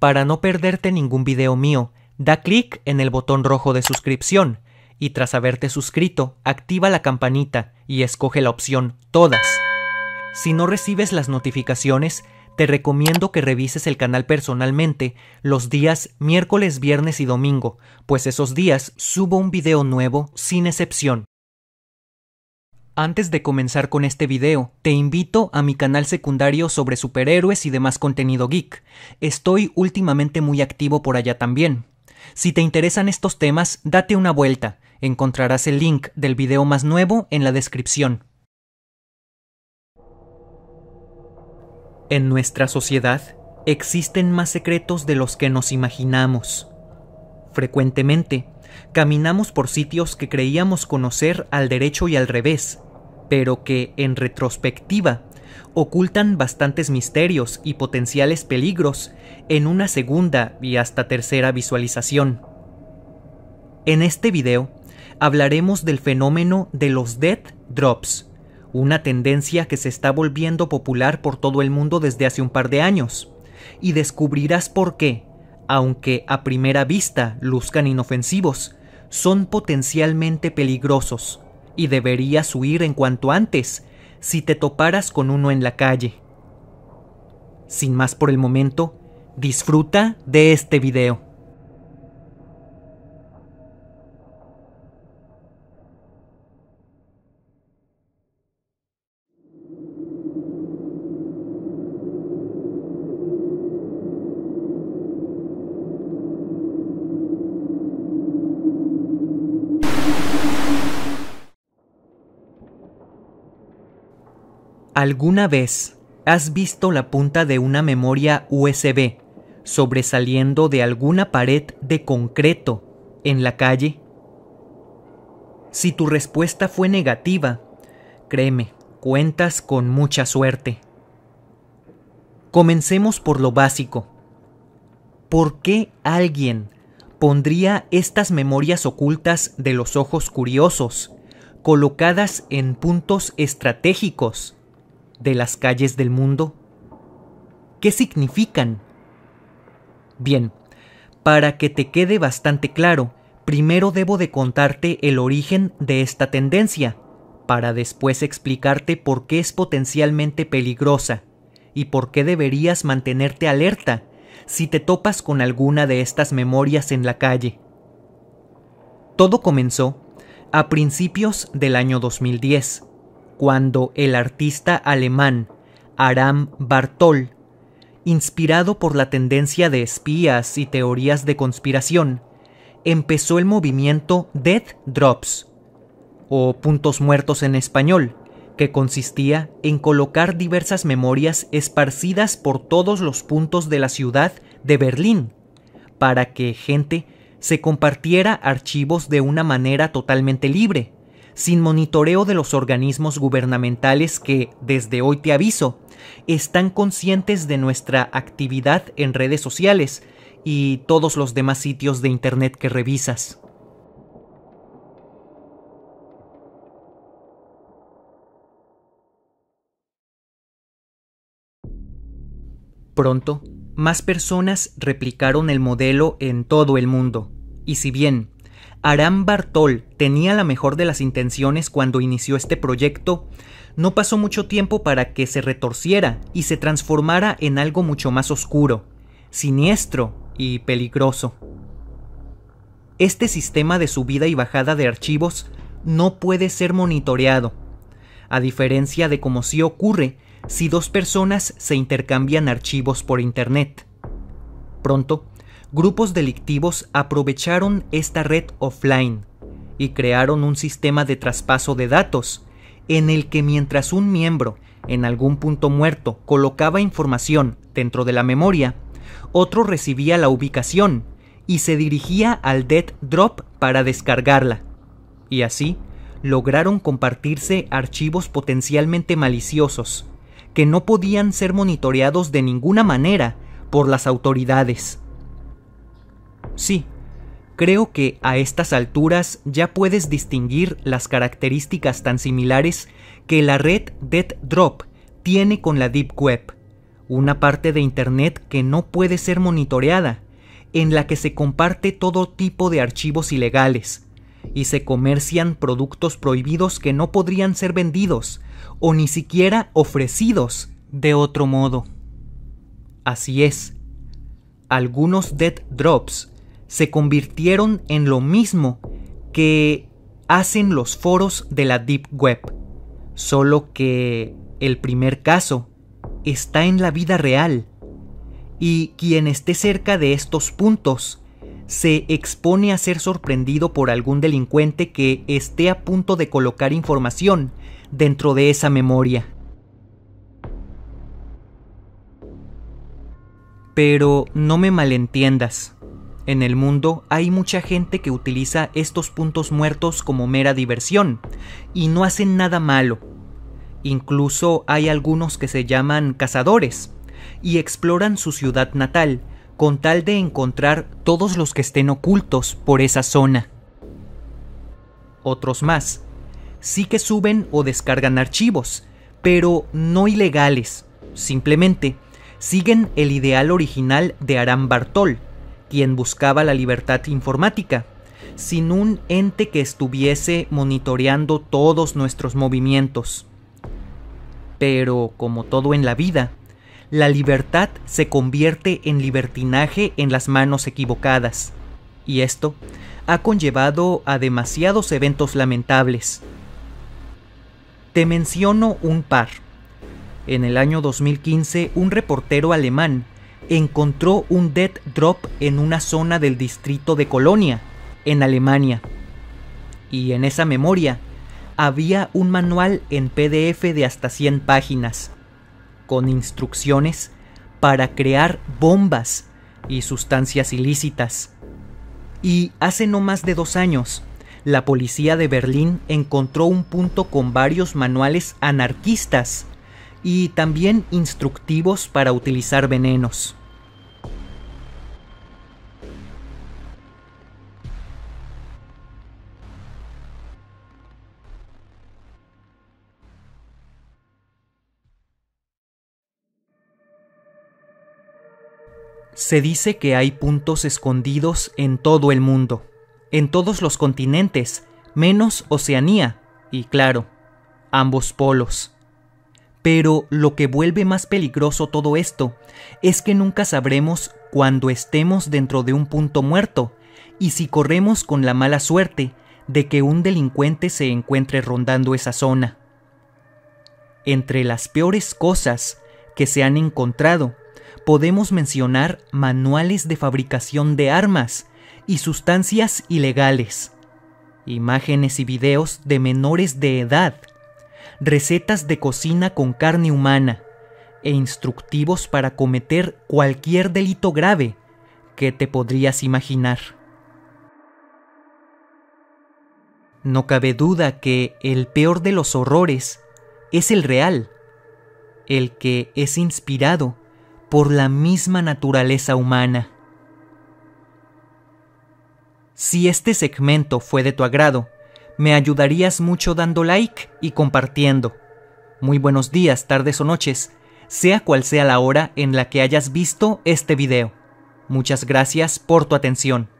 Para no perderte ningún video mío, da clic en el botón rojo de suscripción y tras haberte suscrito, activa la campanita y escoge la opción Todas. Si no recibes las notificaciones, te recomiendo que revises el canal personalmente los días miércoles, viernes y domingo, pues esos días subo un video nuevo sin excepción. Antes de comenzar con este video, te invito a mi canal secundario sobre superhéroes y demás contenido geek. Estoy últimamente muy activo por allá también. Si te interesan estos temas, date una vuelta. Encontrarás el link del video más nuevo en la descripción. En nuestra sociedad existen más secretos de los que nos imaginamos. Frecuentemente, caminamos por sitios que creíamos conocer al derecho y al revés, pero que, en retrospectiva, ocultan bastantes misterios y potenciales peligros en una segunda y hasta tercera visualización. En este video hablaremos del fenómeno de los dead drops, una tendencia que se está volviendo popular por todo el mundo desde hace un par de años, y descubrirás por qué, aunque a primera vista luzcan inofensivos, son potencialmente peligrosos y deberías huir en cuanto antes si te toparas con uno en la calle. Sin más por el momento, disfruta de este video. ¿Alguna vez has visto la punta de una memoria USB sobresaliendo de alguna pared de concreto en la calle? Si tu respuesta fue negativa, créeme, cuentas con mucha suerte. Comencemos por lo básico. ¿Por qué alguien pondría estas memorias ocultas de los ojos curiosos, colocadas en puntos estratégicos de las calles del mundo? ¿Qué significan? Bien, para que te quede bastante claro, primero debo de contarte el origen de esta tendencia, para después explicarte por qué es potencialmente peligrosa y por qué deberías mantenerte alerta si te topas con alguna de estas memorias en la calle. Todo comenzó a principios del año 2010, cuando el artista alemán Aram Bartol, inspirado por la tendencia de espías y teorías de conspiración, empezó el movimiento Dead Drops, o puntos muertos en español, que consistía en colocar diversas memorias esparcidas por todos los puntos de la ciudad de Berlín, para que gente se compartiera archivos de una manera totalmente libre sin monitoreo de los organismos gubernamentales que, desde hoy te aviso, están conscientes de nuestra actividad en redes sociales y todos los demás sitios de Internet que revisas. Pronto, más personas replicaron el modelo en todo el mundo, y si bien Aram Bartol tenía la mejor de las intenciones cuando inició este proyecto, no pasó mucho tiempo para que se retorciera y se transformara en algo mucho más oscuro, siniestro y peligroso. Este sistema de subida y bajada de archivos no puede ser monitoreado, a diferencia de como sí ocurre si dos personas se intercambian archivos por Internet. Pronto, grupos delictivos aprovecharon esta red offline y crearon un sistema de traspaso de datos, en el que mientras un miembro en algún punto muerto colocaba información dentro de la memoria, otro recibía la ubicación y se dirigía al dead drop para descargarla. Y así, lograron compartirse archivos potencialmente maliciosos, que no podían ser monitoreados de ninguna manera por las autoridades. Sí, creo que a estas alturas ya puedes distinguir las características tan similares que la red dead Drop tiene con la Deep Web, una parte de Internet que no puede ser monitoreada, en la que se comparte todo tipo de archivos ilegales, y se comercian productos prohibidos que no podrían ser vendidos, o ni siquiera ofrecidos, de otro modo. Así es, algunos Dead Drops se convirtieron en lo mismo que hacen los foros de la Deep Web, solo que el primer caso está en la vida real y quien esté cerca de estos puntos se expone a ser sorprendido por algún delincuente que esté a punto de colocar información dentro de esa memoria. Pero no me malentiendas. En el mundo hay mucha gente que utiliza estos puntos muertos como mera diversión y no hacen nada malo. Incluso hay algunos que se llaman cazadores y exploran su ciudad natal con tal de encontrar todos los que estén ocultos por esa zona. Otros más sí que suben o descargan archivos, pero no ilegales, simplemente siguen el ideal original de Aram Bartol, quien buscaba la libertad informática, sin un ente que estuviese monitoreando todos nuestros movimientos. Pero, como todo en la vida, la libertad se convierte en libertinaje en las manos equivocadas, y esto ha conllevado a demasiados eventos lamentables. Te menciono un par. En el año 2015, un reportero alemán encontró un dead drop en una zona del distrito de Colonia, en Alemania. Y en esa memoria había un manual en PDF de hasta 100 páginas, con instrucciones para crear bombas y sustancias ilícitas. Y hace no más de dos años, la policía de Berlín encontró un punto con varios manuales anarquistas y también instructivos para utilizar venenos. Se dice que hay puntos escondidos en todo el mundo, en todos los continentes, menos Oceanía, y claro, ambos polos. Pero lo que vuelve más peligroso todo esto es que nunca sabremos cuándo estemos dentro de un punto muerto y si corremos con la mala suerte de que un delincuente se encuentre rondando esa zona. Entre las peores cosas que se han encontrado podemos mencionar manuales de fabricación de armas y sustancias ilegales, imágenes y videos de menores de edad, recetas de cocina con carne humana e instructivos para cometer cualquier delito grave que te podrías imaginar. No cabe duda que el peor de los horrores es el real, el que es inspirado por la misma naturaleza humana. Si este segmento fue de tu agrado, me ayudarías mucho dando like y compartiendo. Muy buenos días, tardes o noches, sea cual sea la hora en la que hayas visto este video. Muchas gracias por tu atención.